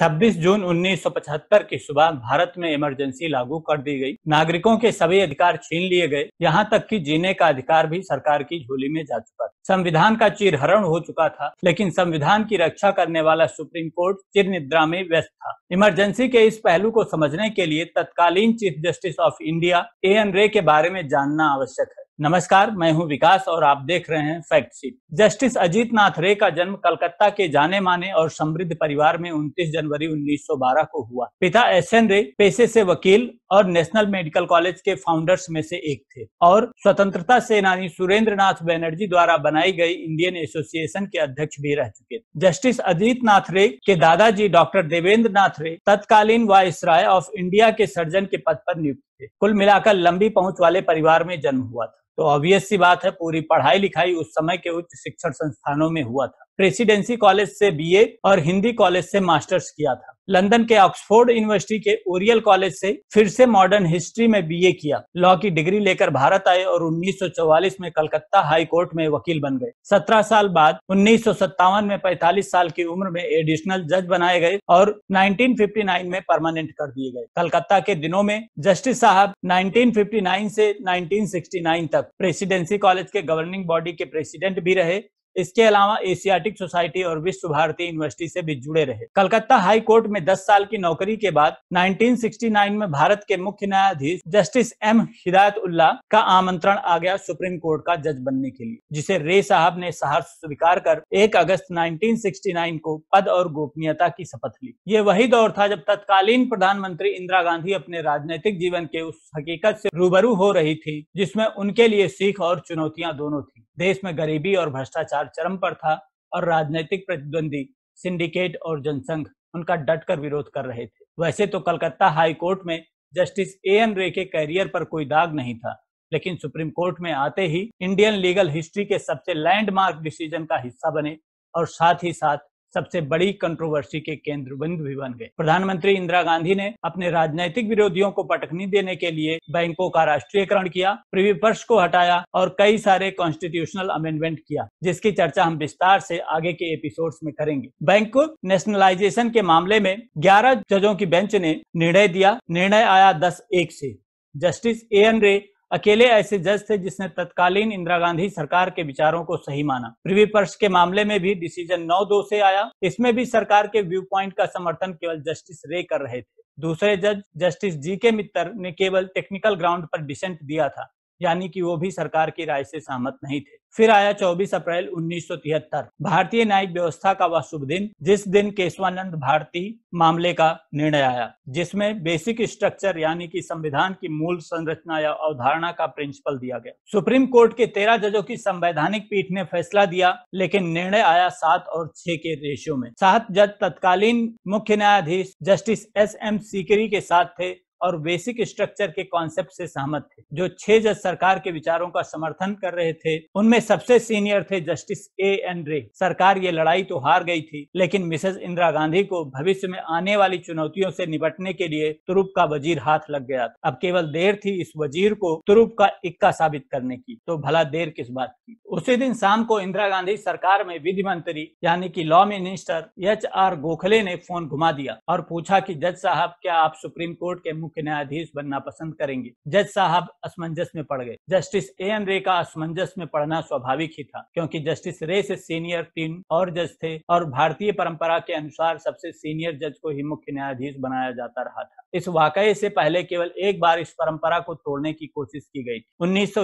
26 जून 1975 की सुबह भारत में इमरजेंसी लागू कर दी गई नागरिकों के सभी अधिकार छीन लिए गए यहाँ तक कि जीने का अधिकार भी सरकार की झोली में जा चुका था संविधान का चिरहरण हो चुका था लेकिन संविधान की रक्षा करने वाला सुप्रीम कोर्ट चिर निद्रा में व्यस्त था इमरजेंसी के इस पहलू को समझने के लिए तत्कालीन chief justice of India A N Ray के बारे में जानना आवश्यक है नमस्कार मैं हूं विकास और आप देख रहे हैं fact sheet justice Ajit Nath Ray का जन्म कलकत्ता के जाने माने और समृद्ध परिवार में 29 जनवरी 1912 को हुआ पिता एस एन रे पेशे से वकील और नेशनल मेडिकल कॉलेज के फाउंडर्स में से एक थे और स्वतंत्रता सेनानी सुरेंद्र नाथ बैनर्जी द्वारा बनाई गई इंडियन एसोसिएशन के अध्यक्ष भी रह चुके जस्टिस अजीत नाथ रे के दादाजी डॉक्टर देवेंद्र नाथ रे तत्कालीन वाइस राय ऑफ इंडिया के सर्जन के पद पर नियुक्त थे कुल मिलाकर लंबी पहुंच वाले परिवार में जन्म हुआ था तो ऑब्वियस सी बात है पूरी पढ़ाई लिखाई उस समय के उच्च शिक्षण संस्थानों में हुआ था प्रेसिडेंसी कॉलेज से बीए और हिंदी कॉलेज से मास्टर्स किया था लंदन के ऑक्सफोर्ड यूनिवर्सिटी के ओरियल कॉलेज से फिर से मॉडर्न हिस्ट्री में बीए किया लॉ की डिग्री लेकर भारत आए और 1944 में कलकत्ता हाई कोर्ट में वकील बन गए 17 साल बाद उन्नीस में 45 साल की उम्र में एडिशनल जज बनाए गए और 1959 में परमानेंट कर दिए गए कलकत्ता के दिनों में जस्टिस साहब 1959 से 1969 तक प्रेसिडेंसी कॉलेज के गवर्निंग बॉडी के प्रेसिडेंट भी रहे इसके अलावा एशियाटिक सोसाइटी और विश्व भारती यूनिवर्सिटी से भी जुड़े रहे कलकत्ता हाई कोर्ट में 10 साल की नौकरी के बाद 1969 में भारत के मुख्य न्यायाधीश जस्टिस एम हिदायत उल्ला का आमंत्रण आ गया सुप्रीम कोर्ट का जज बनने के लिए जिसे रे साहब ने सहार स्वीकार कर 1 अगस्त 1969 को पद और गोपनीयता की शपथ ली ये वही दौर था जब तत्कालीन प्रधानमंत्री इंदिरा गांधी अपने राजनीतिक जीवन के उस हकीकत से रूबरू हो रही थी जिसमें उनके लिए सीख और चुनौतियां दोनों थी देश में गरीबी और भ्रष्टाचार चरम पर था और राजनीतिक प्रतिद्वंदी सिंडिकेट और जनसंघ उनका डटकर विरोध कर रहे थे वैसे तो कलकत्ता हाई कोर्ट में जस्टिस ए एन रे के कैरियर पर कोई दाग नहीं था लेकिन सुप्रीम कोर्ट में आते ही इंडियन लीगल हिस्ट्री के सबसे लैंडमार्क डिसीजन का हिस्सा बने और साथ ही साथ सबसे बड़ी कंट्रोवर्सी के केंद्र बिंदु भी बन गए प्रधानमंत्री इंदिरा गांधी ने अपने राजनीतिक विरोधियों को पटकनी देने के लिए बैंकों का राष्ट्रीयकरण किया प्रिविपर्श को हटाया और कई सारे कॉन्स्टिट्यूशनल अमेंडमेंट किया जिसकी चर्चा हम विस्तार से आगे के एपिसोड में करेंगे बैंक नेशनलाइजेशन के मामले में ग्यारह जजों की बेंच ने निर्णय दिया निर्णय आया दस एक से जस्टिस ए एन रे अकेले ऐसे जज थे जिसने तत्कालीन इंदिरा गांधी सरकार के विचारों को सही माना प्रिवी पर्स के मामले में भी डिसीजन नौ दो से आया इसमें भी सरकार के व्यू प्वाइंट का समर्थन केवल जस्टिस रे कर रहे थे दूसरे जज जस्टिस जी के मित्तर ने केवल टेक्निकल ग्राउंड पर डिसेंट दिया था यानी कि वो भी सरकार की राय से सहमत नहीं थे फिर आया 24 अप्रैल 1973 भारतीय न्यायिक व्यवस्था का वह शुभ दिन जिस दिन केशवानंद भारती मामले का निर्णय आया जिसमें बेसिक स्ट्रक्चर यानी कि संविधान की मूल संरचना या अवधारणा का प्रिंसिपल दिया गया सुप्रीम कोर्ट के तेरह जजों की संवैधानिक पीठ ने फैसला दिया लेकिन निर्णय आया सात और छह के रेशियो में सात जज तत्कालीन मुख्य न्यायाधीश जस्टिस एस एम सीकरी के साथ थे और बेसिक स्ट्रक्चर के कॉन्सेप्ट से सहमत थे जो छह जज सरकार के विचारों का समर्थन कर रहे थे उनमें सबसे सीनियर थे जस्टिस ए एन रे सरकार ये लड़ाई तो हार गई थी लेकिन मिसेज इंदिरा गांधी को भविष्य में आने वाली चुनौतियों से निपटने के लिए तुरुप का वजीर हाथ लग गया था अब केवल देर थी इस वजीर को तुरुप का इक्का साबित करने की तो भला देर किस बात की उसी दिन शाम को इंदिरा गांधी सरकार में विधि मंत्री यानी की law minister H R Gokhale ने फोन घुमा दिया और पूछा की जज साहब क्या आप सुप्रीम कोर्ट के मुख्य न्यायाधीश बनना पसंद करेंगे जज साहब असमंजस में पड़ गए जस्टिस ए एन रे का असमंजस में पड़ना स्वाभाविक ही था क्योंकि जस्टिस रे से सीनियर तीन और जज थे और भारतीय परंपरा के अनुसार सबसे सीनियर जज को ही मुख्य न्यायाधीश बनाया जाता रहा था इस वाकये से पहले केवल एक बार इस परंपरा को तोड़ने की कोशिश की गई उन्नीस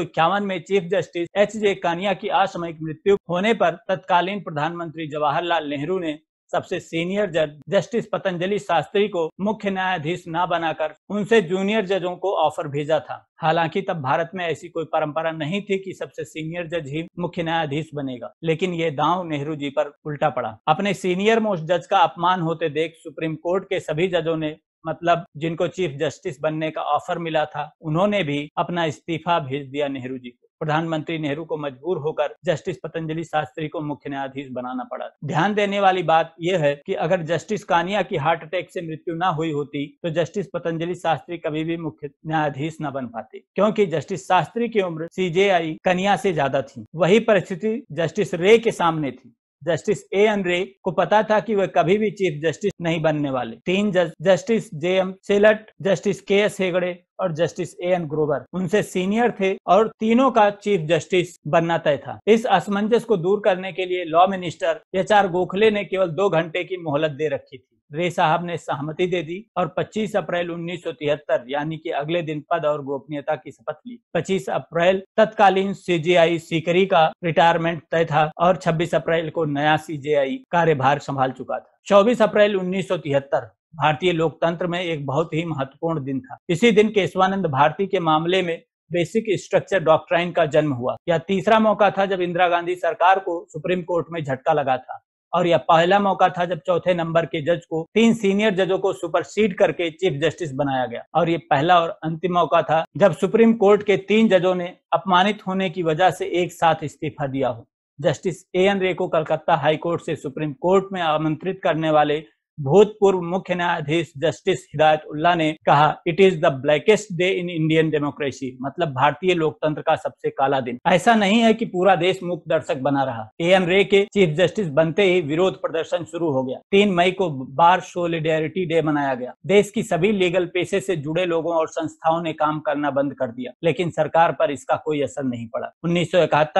में chief justice H J Kania की असामयिक मृत्यु होने पर तत्कालीन प्रधानमंत्री जवाहरलाल नेहरू ने सबसे सीनियर जज जस्टिस पतंजलि शास्त्री को मुख्य न्यायाधीश न बनाकर उनसे जूनियर जजों को ऑफर भेजा था हालांकि तब भारत में ऐसी कोई परंपरा नहीं थी कि सबसे सीनियर जज ही मुख्य न्यायाधीश बनेगा लेकिन ये दांव नेहरू जी पर उल्टा पड़ा अपने सीनियर मोस्ट जज का अपमान होते देख सुप्रीम कोर्ट के सभी जजों ने मतलब जिनको चीफ जस्टिस बनने का ऑफर मिला था उन्होंने भी अपना इस्तीफा भेज दिया नेहरू जी को प्रधानमंत्री नेहरू को मजबूर होकर जस्टिस पतंजलि शास्त्री को मुख्य न्यायाधीश बनाना पड़ा ध्यान देने वाली बात यह है कि अगर जस्टिस कानिया की हार्ट अटैक से मृत्यु न हुई होती तो जस्टिस पतंजलि शास्त्री कभी भी मुख्य न्यायाधीश न बन पाते क्योंकि जस्टिस शास्त्री की उम्र सीजेआई कनिया से ज्यादा थी वही परिस्थिति जस्टिस रे के सामने थी जस्टिस ए एन रे को पता था कि वे कभी भी चीफ जस्टिस नहीं बनने वाले तीन जज justice J M Shelat justice K S Hegde और जस्टिस ए एन ग्रोवर उनसे सीनियर थे और तीनों का चीफ जस्टिस बनना तय था इस असमंजस को दूर करने के लिए law minister H R Gokhale ने केवल दो घंटे की मोहलत दे रखी थी रे साहब ने सहमति दे दी और 25 अप्रैल 1973 यानी कि अगले दिन पद और गोपनीयता की शपथ ली 25 अप्रैल तत्कालीन सीजीआई सीकरी का रिटायरमेंट तय था और 26 अप्रैल को नया सीजीआई कार्यभार संभाल चुका था 24 अप्रैल 1973 भारतीय लोकतंत्र में एक बहुत ही महत्वपूर्ण दिन था इसी दिन केशवानंद भारती के मामले में बेसिक स्ट्रक्चर डॉक्ट्राइन का जन्म हुआ यह तीसरा मौका था जब इंदिरा गांधी सरकार को सुप्रीम कोर्ट में झटका लगा था और यह पहला मौका था जब चौथे नंबर के जज को तीन सीनियर जजों को सुपरसीड करके चीफ जस्टिस बनाया गया और ये पहला और अंतिम मौका था जब सुप्रीम कोर्ट के तीन जजों ने अपमानित होने की वजह से एक साथ इस्तीफा दिया हो जस्टिस ए एन रे को कलकत्ता हाईकोर्ट से सुप्रीम कोर्ट में आमंत्रित करने वाले भूतपूर्व मुख्य न्यायाधीश जस्टिस हिदायत उल्ला ने कहा it is the blackest day in Indian democracy मतलब भारतीय लोकतंत्र का सबसे काला दिन ऐसा नहीं है कि पूरा देश मूक दर्शक बना रहा ए एम रे के चीफ जस्टिस बनते ही विरोध प्रदर्शन शुरू हो गया तीन मई को बार सोलिडेरिटी डे मनाया गया देश की सभी लीगल पेशे से जुड़े लोगों और संस्थाओं ने काम करना बंद कर दिया लेकिन सरकार पर इसका कोई असर नहीं पड़ा उन्नीस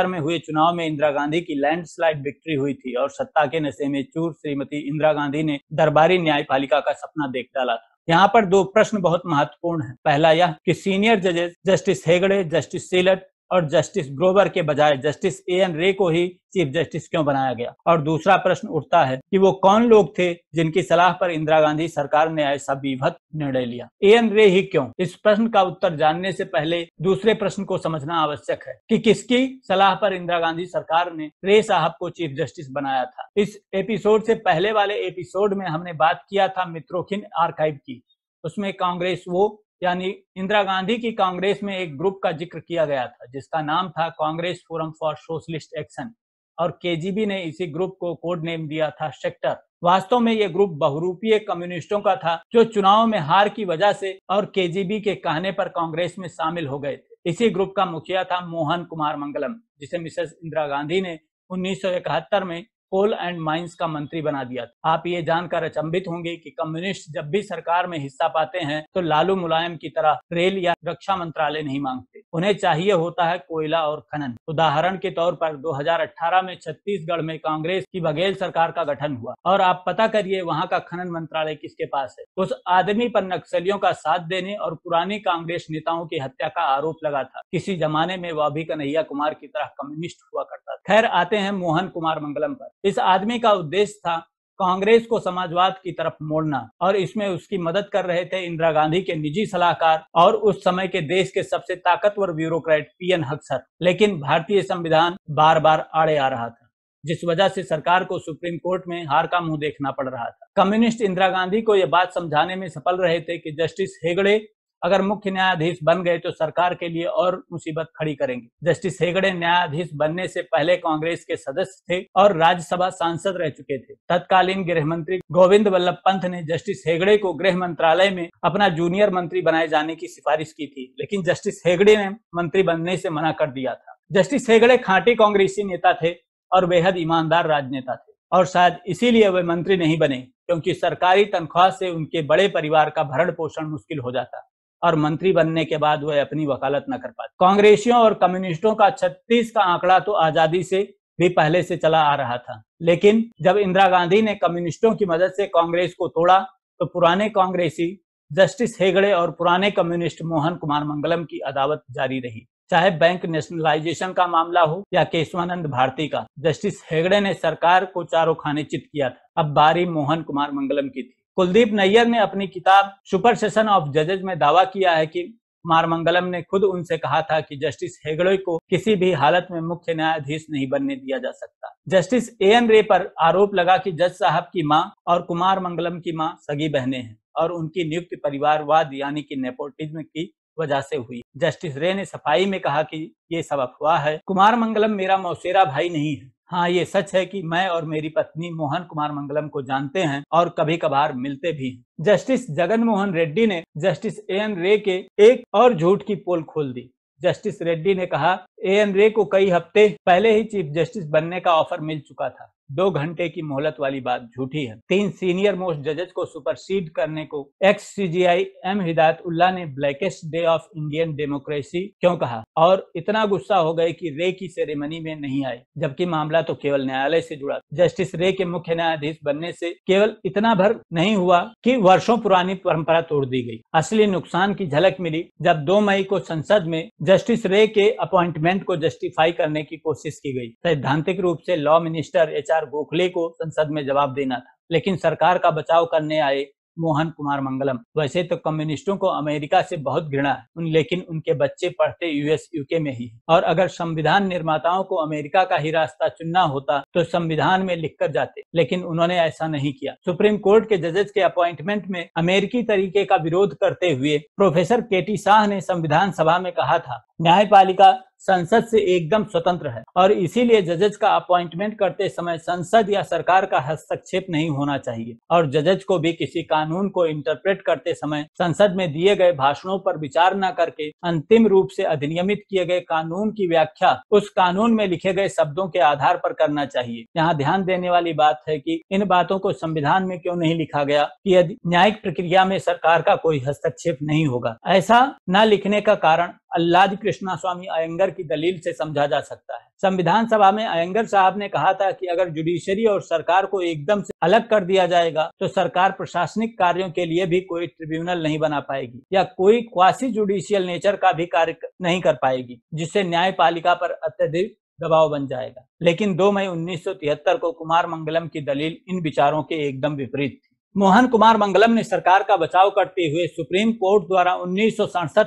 में हुए चुनाव में इंदिरा गांधी की लैंडस्लाइड विक्ट्री हुई थी और सत्ता के नशे में चूर श्रीमती इंदिरा गांधी ने दरबारी न्यायपालिका का सपना देख डाला था यहाँ पर दो प्रश्न बहुत महत्वपूर्ण है पहला यह कि सीनियर जजेस जस्टिस हेगड़े जस्टिस सेलट और जस्टिस ग्रोवर के बजाय जस्टिस ए एन रे को ही चीफ जस्टिस क्यों बनाया गया और दूसरा प्रश्न उठता है कि वो कौन लोग थे जिनकी सलाह पर इंदिरा गांधी सरकार ने ऐसा विभत निर्णय लिया ए एन रे ही क्यों इस प्रश्न का उत्तर जानने से पहले दूसरे प्रश्न को समझना आवश्यक है कि किसकी सलाह पर इंदिरा गांधी सरकार ने रे साहब को चीफ जस्टिस बनाया था इस एपिसोड से पहले वाले एपिसोड में हमने बात किया था मित्रोखिन आर्काइव की उसमें कांग्रेस वो यानी इंदिरा गांधी की कांग्रेस में एक ग्रुप का जिक्र किया गया था जिसका नाम था Congress forum for socialist action और केजीबी ने इसी ग्रुप को कोड नेम दिया था सेक्टर वास्तव में ये ग्रुप बहुरूपीय कम्युनिस्टों का था जो चुनाव में हार की वजह से और केजीबी के कहने पर कांग्रेस में शामिल हो गए थे इसी ग्रुप का मुखिया था मोहन कुमार मंगलम जिसे मिसेस इंदिरा गांधी ने उन्नीस में कोल एंड माइंस का मंत्री बना दिया था आप ये जानकर अचंभित होंगे कि कम्युनिस्ट जब भी सरकार में हिस्सा पाते हैं तो लालू मुलायम की तरह रेल या रक्षा मंत्रालय नहीं मांगते उन्हें चाहिए होता है कोयला और खनन उदाहरण के तौर पर 2018 में छत्तीसगढ़ में कांग्रेस की बघेल सरकार का गठन हुआ और आप पता करिए वहाँ का खनन मंत्रालय किसके पास है उस आदमी पर नक्सलियों का साथ देने और पुरानी कांग्रेस नेताओं की हत्या का आरोप लगा था किसी जमाने में वह भी कन्हैया कुमार की तरह कम्युनिस्ट हुआ करता था खैर आते हैं मोहन कुमार मंगलम पर इस आदमी का उद्देश्य था कांग्रेस को समाजवाद की तरफ मोड़ना और इसमें उसकी मदद कर रहे थे इंदिरा गांधी के निजी सलाहकार और उस समय के देश के सबसे ताकतवर ब्यूरोक्रेट पी एन हक्सर लेकिन भारतीय संविधान बार बार आड़े आ रहा था जिस वजह से सरकार को सुप्रीम कोर्ट में हार का मुंह देखना पड़ रहा था कम्युनिस्ट इंदिरा गांधी को यह बात समझाने में सफल रहे थे कि जस्टिस हेगड़े अगर मुख्य न्यायाधीश बन गए तो सरकार के लिए और मुसीबत खड़ी करेंगे जस्टिस हेगड़े न्यायाधीश बनने से पहले कांग्रेस के सदस्य थे और राज्यसभा सांसद रह चुके थे तत्कालीन गृह मंत्री गोविंद वल्लभ पंत ने जस्टिस हेगड़े को गृह मंत्रालय में अपना जूनियर मंत्री बनाए जाने की सिफारिश की थी लेकिन जस्टिस हेगड़े ने मंत्री बनने से मना कर दिया था जस्टिस हेगड़े खांटी कांग्रेसी नेता थे और बेहद ईमानदार राजनेता थे और शायद इसीलिए वे मंत्री नहीं बने क्योंकि सरकारी तनख्वाह से उनके बड़े परिवार का भरण पोषण मुश्किल हो जाता और मंत्री बनने के बाद वह अपनी वकालत न कर पाते कांग्रेसियों और कम्युनिस्टों का छत्तीस का आंकड़ा तो आजादी से भी पहले से चला आ रहा था लेकिन जब इंदिरा गांधी ने कम्युनिस्टों की मदद से कांग्रेस को तोड़ा तो पुराने कांग्रेसी जस्टिस हेगड़े और पुराने कम्युनिस्ट मोहन कुमार मंगलम की अदावत जारी रही चाहे बैंक नेशनलाइजेशन का मामला हो या केशवानंद भारती का जस्टिस हेगड़े ने सरकार को चारों खाने चित किया था अब बारी मोहन कुमार मंगलम की थी कुलदीप नैयर ने अपनी किताब सुपर सेशन ऑफ जजेज में दावा किया है कि कुमार मंगलम ने खुद उनसे कहा था कि जस्टिस हेगड़े को किसी भी हालत में मुख्य न्यायाधीश नहीं बनने दिया जा सकता जस्टिस ए एन रे पर आरोप लगा कि जज साहब की मां और कुमार मंगलम की मां सगी बहनें हैं और उनकी नियुक्ति परिवारवाद यानी कि नेपोटिज्म की वजह से हुई जस्टिस रे ने सफाई में कहा कि ये सब अफवाह है कुमार मंगलम मेरा मौसेरा भाई नहीं है हाँ ये सच है कि मैं और मेरी पत्नी मोहन कुमार मंगलम को जानते हैं और कभी कभार मिलते भी हैं जस्टिस जगन मोहन रेड्डी ने जस्टिस ए एन रे के एक और झूठ की पोल खोल दी जस्टिस रेड्डी ने कहा ए एन रे को कई हफ्ते पहले ही चीफ जस्टिस बनने का ऑफर मिल चुका था दो घंटे की मोहलत वाली बात झूठी है तीन सीनियर मोस्ट जजेस को सुपरसीड करने को x C ji I am Hidayat Ullah ने blackest day of Indian democracy क्यों कहा और इतना गुस्सा हो गए कि रे की सेरेमनी में नहीं आए जबकि मामला तो केवल न्यायालय से जुड़ा जस्टिस रे के मुख्य न्यायाधीश बनने से केवल इतना भर नहीं हुआ कि वर्षों पुरानी परंपरा तोड़ दी गई असली नुकसान की झलक मिली जब दो मई को संसद में जस्टिस रे के अपॉइंटमेंट अमेंडमेंट को जस्टिफाई करने की कोशिश की गई सैद्धांतिक रूप से law minister H R Gokhale को संसद में जवाब देना था लेकिन सरकार का बचाव करने आए मोहन कुमार मंगलम वैसे तो कम्युनिस्टों को अमेरिका से बहुत घृणा है उन लेकिन उनके बच्चे पढ़ते यूएस यूके में ही और अगर संविधान निर्माताओं को अमेरिका का ही रास्ता चुनना होता तो संविधान में लिख कर जाते लेकिन उन्होंने ऐसा नहीं किया सुप्रीम कोर्ट के जजेस के अपॉइंटमेंट में अमेरिकी तरीके का विरोध करते हुए प्रोफेसर केटी शाह ने संविधान सभा में कहा था न्यायपालिका संसद से एकदम स्वतंत्र है और इसीलिए जजेज का अपॉइंटमेंट करते समय संसद या सरकार का हस्तक्षेप नहीं होना चाहिए और जजज को भी किसी कानून को इंटरप्रेट करते समय संसद में दिए गए भाषणों पर विचार न करके अंतिम रूप से अधिनियमित किए गए कानून की व्याख्या उस कानून में लिखे गए शब्दों के आधार पर करना चाहिए यहाँ ध्यान देने वाली बात है कि इन बातों को संविधान में क्यों नहीं लिखा गया कि यदि न्यायिक प्रक्रिया में सरकार का कोई हस्तक्षेप नहीं होगा ऐसा न लिखने का कारण अल्लाद कृष्णा स्वामी अयंगर की दलील से समझा जा सकता है संविधान सभा में अयंगर साहब ने कहा था कि अगर जुडिशरी और सरकार को एकदम से अलग कर दिया जाएगा तो सरकार प्रशासनिक कार्यों के लिए भी कोई ट्रिब्यूनल नहीं बना पाएगी या कोई क्वासी जुडिशियल नेचर का भी कार्य नहीं कर पाएगी जिससे न्यायपालिका पर अत्यधिक दबाव बन जाएगा लेकिन 2 मई 1973 को कुमार मंगलम की दलील इन विचारों के एकदम विपरीत मोहन कुमार मंगलम ने सरकार का बचाव करते हुए सुप्रीम कोर्ट द्वारा उन्नीस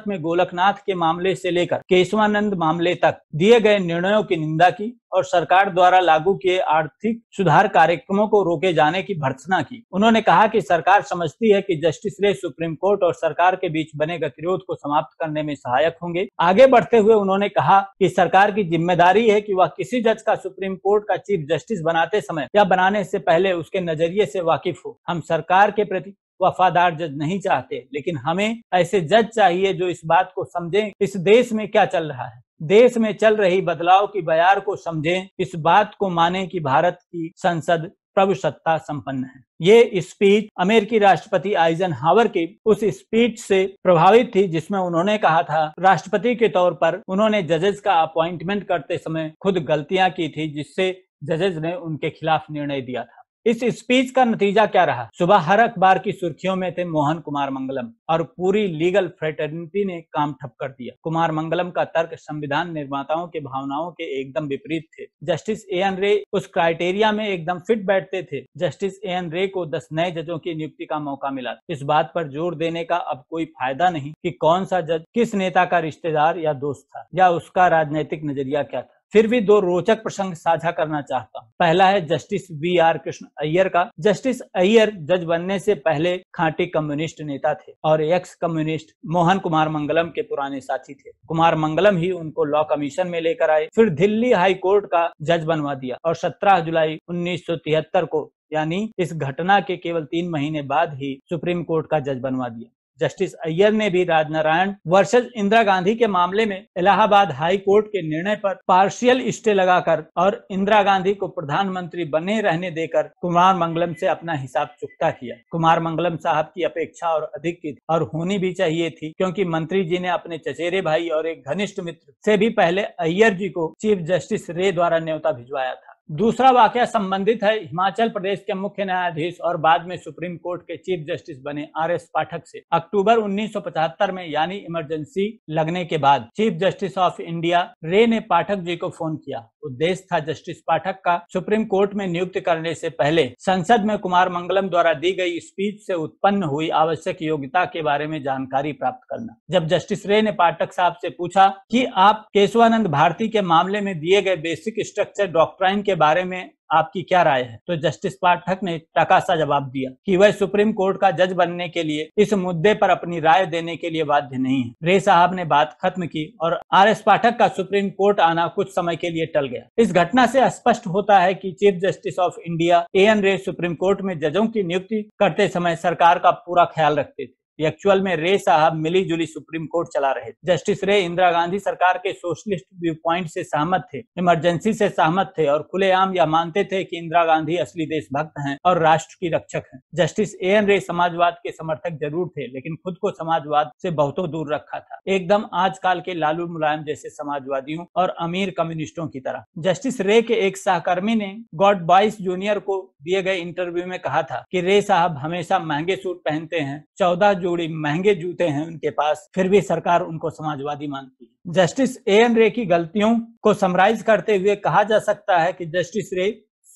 में गोलखनाथ के मामले से लेकर केशवानंद मामले तक दिए गए निर्णयों की निंदा की और सरकार द्वारा लागू किए आर्थिक सुधार कार्यक्रमों को रोके जाने की भर्त्सना की उन्होंने कहा कि सरकार समझती है कि जस्टिस रे सुप्रीम कोर्ट और सरकार के बीच बने गतिरोध को समाप्त करने में सहायक होंगे आगे बढ़ते हुए उन्होंने कहा कि सरकार की जिम्मेदारी है कि वह किसी जज का सुप्रीम कोर्ट का चीफ जस्टिस बनाते समय या बनाने से पहले उसके नजरिए से वाकिफ हो हम सर सरकार के प्रति वफादार जज नहीं चाहते लेकिन हमें ऐसे जज चाहिए जो इस बात को समझें इस देश में क्या चल रहा है देश में चल रही बदलाव की बयार को समझें इस बात को माने कि भारत की संसद प्रभु सत्ता संपन्न है ये स्पीच अमेरिकी राष्ट्रपति आइजन हावर की उस स्पीच से प्रभावित थी जिसमें उन्होंने कहा था राष्ट्रपति के तौर पर उन्होंने जजेस का अपॉइंटमेंट करते समय खुद गलतियां की थी जिससे जजेस ने उनके खिलाफ निर्णय दिया था इस स्पीच का नतीजा क्या रहा सुबह हर अखबार की सुर्खियों में थे मोहन कुमार मंगलम और पूरी लीगल फ्रेटर्निटी ने काम ठप कर दिया कुमार मंगलम का तर्क संविधान निर्माताओं के भावनाओं के एकदम विपरीत थे जस्टिस ए एन रे उस क्राइटेरिया में एकदम फिट बैठते थे जस्टिस ए एन रे को दस नए जजों की नियुक्ति का मौका मिला इस बात पर जोर देने का अब कोई फायदा नहीं कि कौन सा जज किस नेता का रिश्तेदार या दोस्त था या उसका राजनीतिक नजरिया क्या था फिर भी दो रोचक प्रसंग साझा करना चाहता हूँ पहला है justice V R Krishna Iyer का जस्टिस अय्यर जज बनने से पहले खांटी कम्युनिस्ट नेता थे और एक्स कम्युनिस्ट मोहन कुमार मंगलम के पुराने साथी थे कुमार मंगलम ही उनको लॉ कमीशन में लेकर आए फिर दिल्ली हाई कोर्ट का जज बनवा दिया और 17 जुलाई 1973 को यानी इस घटना के केवल तीन महीने बाद ही सुप्रीम कोर्ट का जज बनवा दिया जस्टिस अय्यर ने भी राजनारायण वर्सेज इंदिरा गांधी के मामले में इलाहाबाद हाई कोर्ट के निर्णय पर पार्शियल स्टे लगाकर और इंदिरा गांधी को प्रधानमंत्री बने रहने देकर कुमार मंगलम से अपना हिसाब चुकता किया कुमार मंगलम साहब की अपेक्षा और अधिक की और होनी भी चाहिए थी क्योंकि मंत्री जी ने अपने चचेरे भाई और एक घनिष्ठ मित्र से भी पहले अय्यर जी को चीफ जस्टिस रे द्वारा न्योता भिजवाया था दूसरा वाक्य संबंधित है हिमाचल प्रदेश के मुख्य न्यायाधीश और बाद में सुप्रीम कोर्ट के चीफ जस्टिस बने आर एस पाठक से अक्टूबर 1975 में यानी इमरजेंसी लगने के बाद चीफ जस्टिस ऑफ इंडिया रे ने पाठक जी को फोन किया उद्देश्य था जस्टिस पाठक का सुप्रीम कोर्ट में नियुक्त करने से पहले संसद में कुमार मंगलम द्वारा दी गई स्पीच से उत्पन्न हुई आवश्यक योग्यता के बारे में जानकारी प्राप्त करना जब जस्टिस रे ने पाठक साहब से पूछा कि आप केशवानंद भारती के मामले में दिए गए बेसिक स्ट्रक्चर डॉक्ट्राइन के बारे में आपकी क्या राय है तो जस्टिस पाठक ने टकासा जवाब दिया कि वह सुप्रीम कोर्ट का जज बनने के लिए इस मुद्दे पर अपनी राय देने के लिए बाध्य नहीं है रे साहब ने बात खत्म की और आर एस पाठक का सुप्रीम कोर्ट आना कुछ समय के लिए टल गया इस घटना से स्पष्ट होता है कि chief justice of India A N Ray supreme court में जजों की नियुक्ति करते समय सरकार का पूरा ख्याल रखते थे एक्चुअल में रे साहब मिलीजुली सुप्रीम कोर्ट चला रहे थे जस्टिस रे इंदिरा गांधी सरकार के सोशलिस्ट व्यू पॉइंट से सहमत थे इमरजेंसी से सहमत थे और खुलेआम यह मानते थे कि इंदिरा गांधी असली देशभक्त हैं और राष्ट्र की रक्षक हैं जस्टिस ए एन रे समाजवाद के समर्थक जरूर थे लेकिन खुद को समाजवाद से बहुतों दूर रखा था एकदम आजकल के लालू मुलायम जैसे समाजवादियों और अमीर कम्युनिस्टों की तरह जस्टिस रे के एक सहकर्मी ने गॉड बॉयस जूनियर को दिए गए इंटरव्यू में कहा था कि रे साहब हमेशा महंगे सूट पहनते हैं चौदह जोड़ी महंगे जूते हैं उनके पास फिर भी सरकार उनको समाजवादी मानती है जस्टिस ए एन रे की गलतियों को समराइज करते हुए कहा जा सकता है कि जस्टिस रे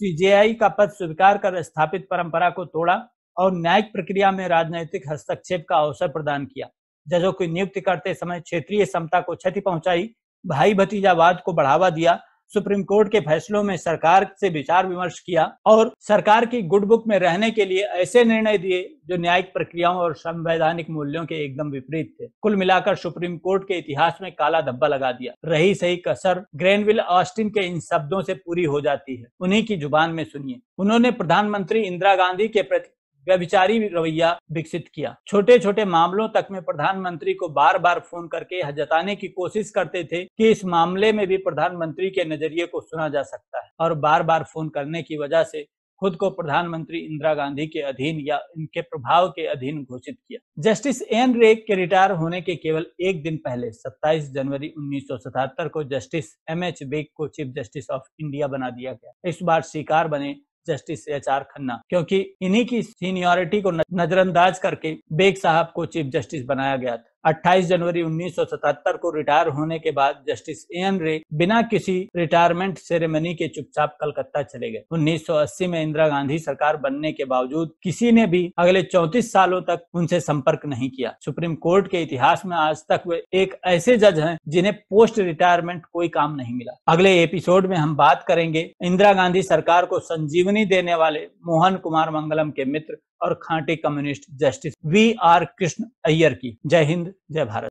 सीजेआई का पद स्वीकार कर स्थापित परंपरा को तोड़ा और न्यायिक प्रक्रिया में राजनैतिक हस्तक्षेप का अवसर प्रदान किया जजों की नियुक्ति करते समय क्षेत्रीय समता को क्षति पहुंचाई भाई भतीजावाद को बढ़ावा दिया सुप्रीम कोर्ट के फैसलों में सरकार से विचार विमर्श किया और सरकार की गुड बुक में रहने के लिए ऐसे निर्णय दिए जो न्यायिक प्रक्रियाओं और संवैधानिक मूल्यों के एकदम विपरीत थे कुल मिलाकर सुप्रीम कोर्ट के इतिहास में काला धब्बा लगा दिया रही सही कसर ग्रेनविल ऑस्टिन के इन शब्दों से पूरी हो जाती है उन्हीं की जुबान में सुनिए उन्होंने प्रधानमंत्री इंदिरा गांधी के प्रति व्यभिचारी रवैया विकसित किया छोटे छोटे मामलों तक में प्रधानमंत्री को बार बार फोन करके यह जताने की कोशिश करते थे कि इस मामले में भी प्रधानमंत्री के नजरिए को सुना जा सकता है और बार बार फोन करने की वजह से खुद को प्रधानमंत्री इंदिरा गांधी के अधीन या इनके प्रभाव के अधीन घोषित किया जस्टिस एन रेग के रिटायर होने के केवल एक दिन पहले 27 जनवरी 1977 को जस्टिस एम एच बेग को चीफ जस्टिस ऑफ इंडिया बना दिया गया इस बार शिकार बने जस्टिस एच आर खन्ना क्योंकि इन्हीं की सीनियोरिटी को नजरअंदाज करके बेग साहब को चीफ जस्टिस बनाया गया था 28 जनवरी 1977 को रिटायर होने के बाद जस्टिस ए एन रे बिना किसी रिटायरमेंट सेरेमनी के चुपचाप कलकत्ता चले गए 1980 में इंदिरा गांधी सरकार बनने के बावजूद किसी ने भी अगले 34 सालों तक उनसे संपर्क नहीं किया सुप्रीम कोर्ट के इतिहास में आज तक वे एक ऐसे जज हैं जिन्हें पोस्ट रिटायरमेंट कोई काम नहीं मिला अगले एपिसोड में हम बात करेंगे इंदिरा गांधी सरकार को संजीवनी देने वाले मोहन कुमार मंगलम के मित्र और खांटी communist justice V R Krishna Iyer की जय हिंद जय भारत